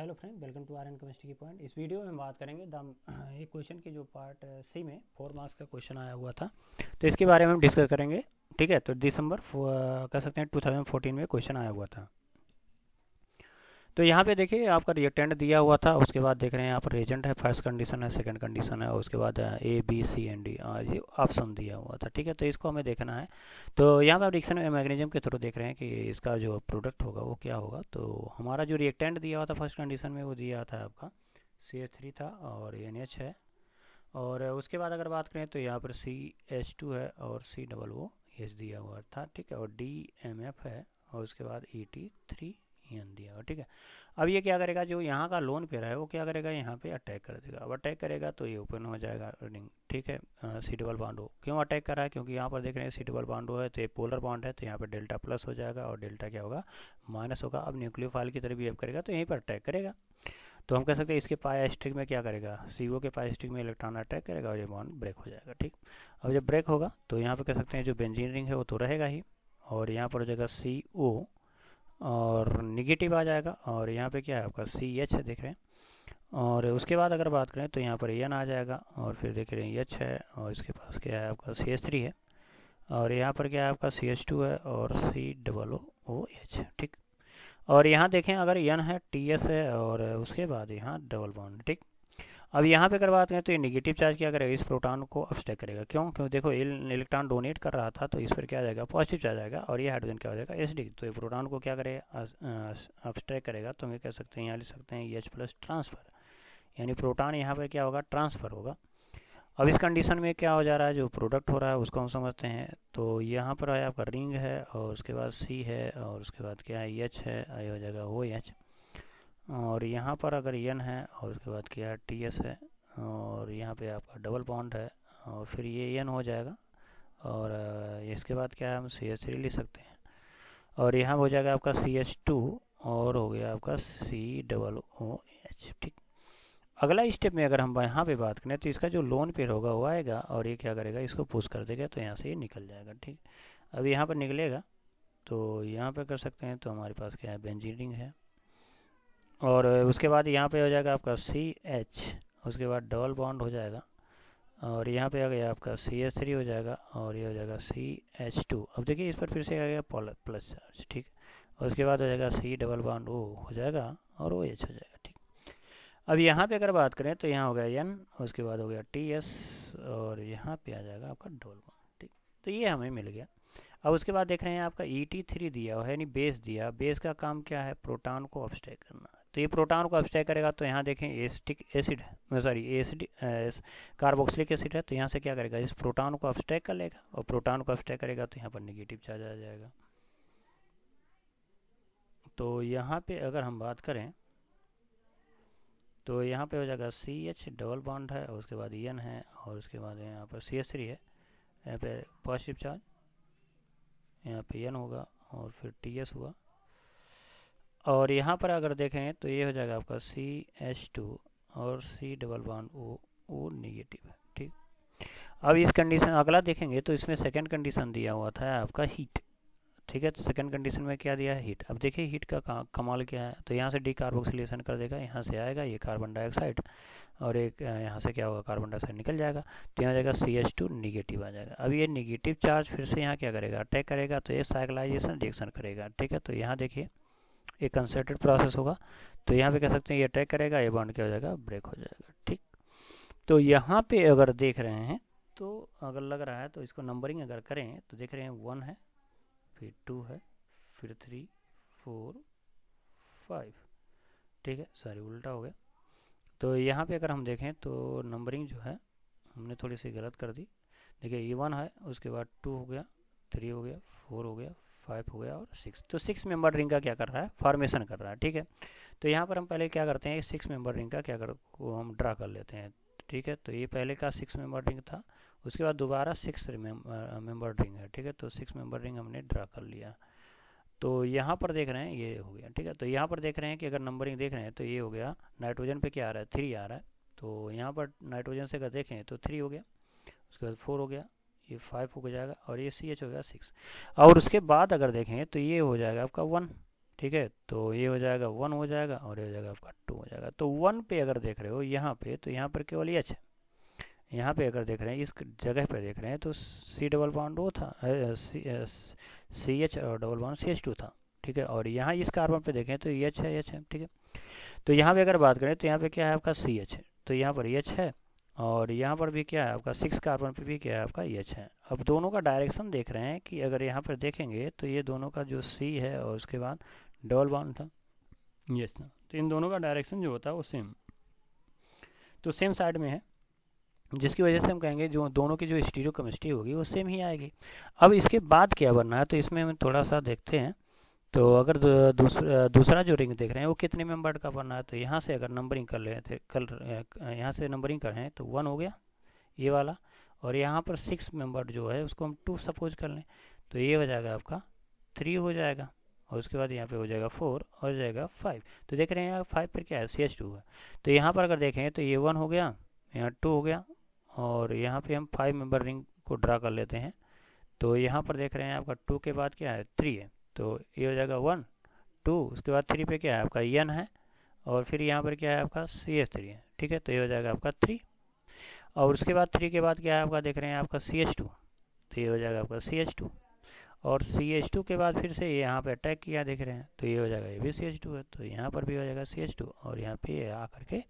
hello friend welcome to R N chemistry key point इस video में हम बात करेंगे दम एक क्वेश्चन की जो पार्ट सी में फोर मार्क्स का क्वेश्चन आया हुआ था तो इसके बारे में हम डिस्कस करेंगे ठीक है तो दिसंबर कह सकते हैं 2014 में क्वेश्चन आया हुआ था तो यहाँ पे देखिए आपका रिएक्टेंट दिया हुआ था उसके बाद देख रहे हैं आप रेजेंट है फर्स्ट कंडीशन है सेकंड कंडीशन है उसके बाद A B C and D ये ऑप्शन दिया हुआ था ठीक है तो इसको हमें देखना है तो यहाँ पे आप रिक्शन मैग्नीजियम के थ्रू देख रहे हैं कि इसका जो प्रोडक्ट होगा वो क्या होगा तो हमारा जो रिएक्टेंट दिया हुआ था फर्स्ट कंडीशन में वो दिया था आपका सी एच थ्री था और एन एच है और उसके बाद अगर बात करें तो यहाँ पर सी एच टू है और सी डबल ओ एच दिया हुआ था ठीक है और डी एम एफ है और उसके बाद ई टी थ्री एन दिया हुआ ठीक है अब ये क्या करेगा जो यहाँ का लोन पेयर है वो क्या करेगा यहाँ पे अटैक कर देगा अब अटैक करेगा तो ये ओपन हो जाएगा रनिंग ठीक है सी डबल बाउंड क्यों अटैक कर रहा है क्योंकि यहाँ पर देख रहे हैं सी डबल बाउंड है तो ये पोलर बाउंड है तो यहाँ पर डेल्टा प्लस हो जाएगा और डेल्टा क्या होगा माइनस होगा अब फाइल की तरफ बिहेव करेगा तो यहीं पर अटैक करेगा तो हम कह सकते हैं इसके पाया स्ट्रिक में क्या करेगा सी के पाया स्ट्रिक में इलेक्ट्रॉन अटैक करेगा और ये बॉन्ड ब्रेक हो जाएगा ठीक अब जब ब्रेक होगा तो यहाँ पर कह सकते हैं जो बेंजीनियरिंग है वो तो रहेगा ही और यहाँ पर हो जाएगा सी ओ और निगेटिव आ जाएगा और यहाँ पे क्या है आपका सी एच है देख रहे हैं और उसके बाद अगर बात करें तो यहाँ पर एन आ जाएगा और फिर देख रहे हैं एच है और इसके पास क्या है आपका सी एच थ्री है और यहाँ पर क्या है आपका सी एच टू है और C double O O H ठीक और यहाँ देखें अगर एन है टी एस है और उसके बाद यहाँ डबल बाउंड ठीक अब यहाँ पे अगर बात करें तो ये निगेटिव चार्ज क्या करेगा इस प्रोटॉन को अपस्टेक करेगा क्यों क्यों देखो इलेक्ट्रॉन डोनेट कर रहा था तो इस पर क्या जाएगा पॉजिटिव चार्ज आएगा और ये हाइड्रोजन क्या हो जाएगा एस तो ये प्रोटॉन को क्या करेगा अपस्टेक करेगा तो हम कह सकते हैं यहाँ लिख सकते हैं एच प्लस ट्रांसफर यानी प्रोटॉन यहाँ पर क्या होगा ट्रांसफर होगा अब इस कंडीशन में क्या हो जा रहा है जो प्रोडक्ट हो रहा है उसको हम समझते हैं तो यहाँ पर आया आपका रिंग है और उसके बाद सी है और उसके बाद क्या है एच है ये हो जाएगा ओ एच और यहाँ पर अगर एन है और उसके बाद क्या टी एस है और यहाँ पे आपका डबल बॉन्ड है और फिर ये एन हो जाएगा और इसके बाद क्या है हम सी एच थ्री ले सकते हैं और यहाँ हो जाएगा आपका सी एच टू और हो गया आपका सी डबल ओ एच ठीक अगला स्टेप में अगर हम यहाँ पे बात करें तो इसका जो लोन पेयर होगा वो आएगा और ये क्या करेगा इसको पुश कर देगा तो यहाँ से ये निकल जाएगा ठीक अब यहाँ पर निकलेगा तो यहाँ पर कर सकते हैं तो हमारे पास क्या है बेंजीनिंग है और उसके बाद यहाँ पे हो जाएगा आपका सी एच उसके बाद डबल बॉन्ड हो जाएगा और यहाँ पे आ गया आपका सी एच थ्री हो जाएगा और ये हो जाएगा सी एच टू अब देखिए इस पर फिर से आ गया प्लस चार्ज ठीक और उसके बाद हो जाएगा सी डबल बॉन्ड ओ हो जाएगा और ओ एच हो जाएगा ठीक अब यहाँ पे अगर बात करें तो यहाँ हो गया एन उसके बाद हो गया टी एस और यहाँ पर आ जाएगा आपका डबल बॉन्ड ठीक तो ये हमें मिल गया अब उसके बाद देख रहे हैं आपका ई टी थ्री दिया हुआ है यानी बेस दिया बेस का काम क्या है प्रोटॉन को ऑब्स्टेक करना तो ये प्रोटॉन को अपचय करेगा तो यहाँ देखें acetic acid sorry acid carboxylic acid है तो यहाँ से क्या करेगा इस प्रोटॉन को अपस्टैक कर लेगा और प्रोटॉन को अपस्टैक करेगा तो यहाँ पर निगेटिव चार्ज आ जाएगा तो यहाँ पे अगर हम बात करें तो यहाँ पे हो जाएगा सी एच डबल बॉन्ड है और उसके बाद ई एन है और उसके बाद यहाँ पर सी एच थ्री है यहाँ पे पॉजिटिव चार्ज यहाँ पे एन होगा और फिर टी एस हुआ और यहाँ पर अगर देखें तो ये हो जाएगा आपका सी एच टू और C double one O O negative है ठीक अब इस कंडीशन अगला देखेंगे तो इसमें सेकंड कंडीशन दिया हुआ था आपका हीट ठीक है तो सेकंड कंडीशन में क्या दिया है हीट अब देखिए हीट का कमाल क्या है तो यहाँ से डी कार्बोक्सिलेशन कर देगा यहाँ से आएगा ये कार्बन डाइऑक्साइड और एक यहाँ से क्या होगा कार्बन डाइऑक्साइड निकल जाएगा तो यहाँ जाएगा सी एच टू निगेटिव आ जाएगा अब ये निगेटिव चार्ज फिर से यहाँ क्या करेगा अटैक करेगा तो ये साइकिलाइजेशन रिएक्शन करेगा ठीक है तो यहाँ देखिए ये कंसर्टेड प्रोसेस होगा तो यहाँ पे कह सकते हैं ये अटैक करेगा ये बॉन्ड क्या हो जाएगा ब्रेक हो जाएगा ठीक तो यहाँ पे अगर देख रहे हैं तो अगर लग रहा है तो इसको नंबरिंग अगर करें तो देख रहे हैं वन है फिर टू है फिर थ्री फोर फाइव ठीक है सॉरी उल्टा हो गया तो यहाँ पे अगर हम देखें तो नंबरिंग जो है हमने थोड़ी सी गलत कर दी देखिए ये वन है उसके बाद टू हो गया थ्री हो गया फोर हो गया फाइव हो गया और सिक्स तो सिक्स मेंबर रिंग का क्या कर रहा है फॉर्मेशन कर रहा है ठीक है तो यहाँ पर हम पहले क्या करते हैं सिक्स मेंबर रिंग का क्या कर वो हम ड्रा कर लेते हैं ठीक है तो ये पहले का सिक्स मेंबर रिंग था उसके बाद दोबारा सिक्स मेंबर रिंग है ठीक है तो सिक्स मेंबर रिंग हमने ड्रा कर लिया तो यहाँ पर देख रहे हैं ये हो गया ठीक है तो यहाँ पर देख रहे हैं कि अगर नंबरिंग देख रहे हैं तो ये हो गया नाइट्रोजन पर क्या आ रहा है थ्री आ रहा है तो यहाँ पर नाइट्रोजन से अगर देखें तो थ्री हो गया उसके बाद फोर हो गया ये फाइव हो जाएगा और ये सी एच हो गया सिक्स और उसके बाद अगर देखें तो ये हो जाएगा आपका वन ठीक है तो ये हो जाएगा वन हो जाएगा और ये हो जाएगा आपका टू हो जाएगा तो वन पे अगर देख रहे हो यहाँ पे तो यहाँ पर केवल एच है यहाँ पे अगर देख रहे हैं इस जगह पे देख रहे हैं तो सी डबल बॉन्ड वो था सी एच और double bond C H two था ठीक है और यहाँ इस कार्बन पे देखें तो एच है एच है ठीक है तो यहाँ पे अगर बात करें तो यहाँ पे क्या है आपका सी एच है तो यहाँ पर एच है और यहाँ पर भी क्या है आपका सिक्स कार्बन पे भी क्या है आपका एच है अब दोनों का डायरेक्शन देख रहे हैं कि अगर यहाँ पर देखेंगे तो ये दोनों का जो सी है और उसके बाद डबल बॉन्ड था यस था तो इन दोनों का डायरेक्शन जो होता है वो सेम तो सेम साइड में है जिसकी वजह से हम कहेंगे जो दोनों की जो स्टीरियो केमिस्ट्री होगी वो सेम ही आएगी अब इसके बाद क्या बनना है तो इसमें हम थोड़ा सा देखते हैं तो अगर दूसरा दूसरा जो रिंग देख रहे हैं वो कितने मेंबर का बना है तो यहाँ से अगर नंबरिंग कर लेते थे कल यहाँ से नंबरिंग कर रहे हैं तो वन हो गया ये वाला और यहाँ पर सिक्स मेंबर जो है उसको हम टू सपोज कर लें तो ये हो जाएगा आपका थ्री हो जाएगा और उसके बाद यहाँ पे हो जाएगा फोर और जाएगा फाइव तो देख रहे हैं यहाँ फाइव पर क्या है सी एच टू है तो यहाँ पर अगर देखें तो ये वन हो गया यहाँ टू हो गया और यहाँ पे हम फाइव मेंबर रिंग को ड्रा कर लेते हैं तो यहाँ पर देख रहे हैं आपका टू के बाद क्या है थ्री है तो ये हो जाएगा वन टू उसके बाद थ्री पे क्या है आपका एन है और फिर यहाँ पर क्या है आपका सी एच थ्री है ठीक है तो ये हो जाएगा आपका थ्री और उसके बाद थ्री के बाद क्या है आपका देख रहे हैं आपका सी एच टू तो ये हो जाएगा आपका सी एच टू और सी एच टू के बाद फिर से यहाँ पे अटैक किया देख रहे हैं तो ये हो जाएगा ये भी सी एच टू है तो यहाँ पर भी हो जाएगा सी एच टू और यहाँ पे ये आकर के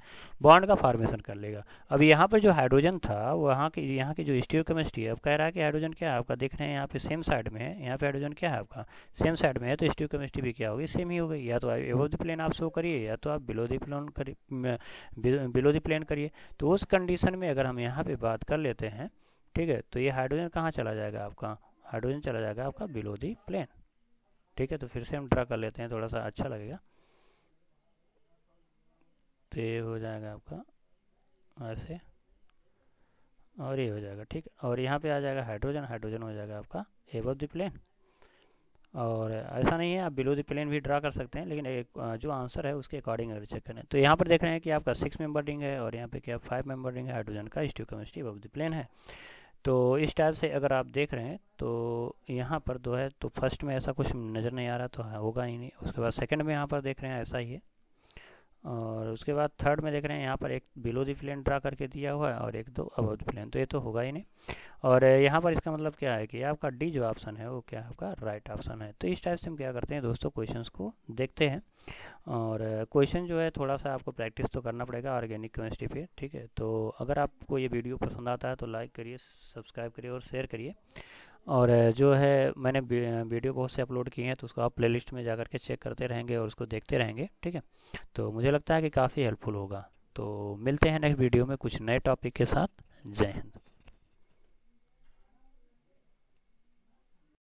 बॉन्ड का फार्मेशन कर लेगा अब यहाँ पर जो हाइड्रोजन था वहाँ की यहाँ की जो स्टीव केमिस्ट्री है अब कह रहा है कि हाइड्रोजन क्या है आपका देख रहे हैं यहाँ पे सेम साइड में है यहाँ पे हाइड्रोजन क्या है आपका सेम साइड में है तो स्टीव केमिस्ट्री भी क्या होगी सेम ही होगी या तो एवो द प्लेन आप शो करिए या तो आप बिलो द प्लेन करिए बिलो द प्लेन करिए तो उस कंडीशन में अगर हम यहाँ पर बात कर लेते हैं ठीक है तो ये हाइड्रोजन कहाँ चला जाएगा आपका हाइड्रोजन चला जाएगा आपका बिलो दी प्लेन ठीक है तो फिर से हम ड्रा कर लेते हैं थोड़ा सा अच्छा लगेगा तो ये हो जाएगा आपका ऐसे और ये हो जाएगा ठीक और यहाँ पे आ जाएगा हाइड्रोजन हाइड्रोजन हो जाएगा आपका एबव द प्लेन और ऐसा नहीं है आप बिलो द प्लेन भी ड्रा कर सकते हैं लेकिन एक जो आंसर है उसके अकॉर्डिंग अगर चेक करें तो यहाँ पर देख रहे हैं कि आपका सिक्स मेंबर रिंग है और यहाँ पे क्या फाइव मेंबर रिंग है हाइड्रोजन का stereochemistry above the plane है तो इस टाइप से अगर आप देख रहे हैं तो यहाँ पर दो है तो फर्स्ट में ऐसा कुछ नज़र नहीं आ रहा तो होगा ही नहीं उसके बाद सेकंड में यहाँ पर देख रहे हैं ऐसा ही है और उसके बाद थर्ड में देख रहे हैं यहाँ पर एक बिलो द प्लेन ड्रा करके दिया हुआ है और एक दो अब द प्लेन तो ये तो होगा ही नहीं और यहाँ पर इसका मतलब क्या है कि आपका डी जो ऑप्शन है वो क्या है आपका राइट ऑप्शन है तो इस टाइप से हम क्या करते हैं दोस्तों क्वेश्चन को देखते हैं और क्वेश्चन जो है थोड़ा सा आपको प्रैक्टिस तो करना पड़ेगा ऑर्गेनिक केमिस्ट्री पे ठीक है तो अगर आपको ये वीडियो पसंद आता है तो लाइक करिए सब्सक्राइब करिए और शेयर करिए और जो है मैंने वीडियो बहुत से अपलोड किए हैं तो उसको आप प्लेलिस्ट में जा कर के चेक करते रहेंगे और उसको देखते रहेंगे ठीक है तो मुझे लगता है कि काफ़ी हेल्पफुल होगा तो मिलते हैं नेक्स्ट वीडियो में कुछ नए टॉपिक के साथ जय हिंद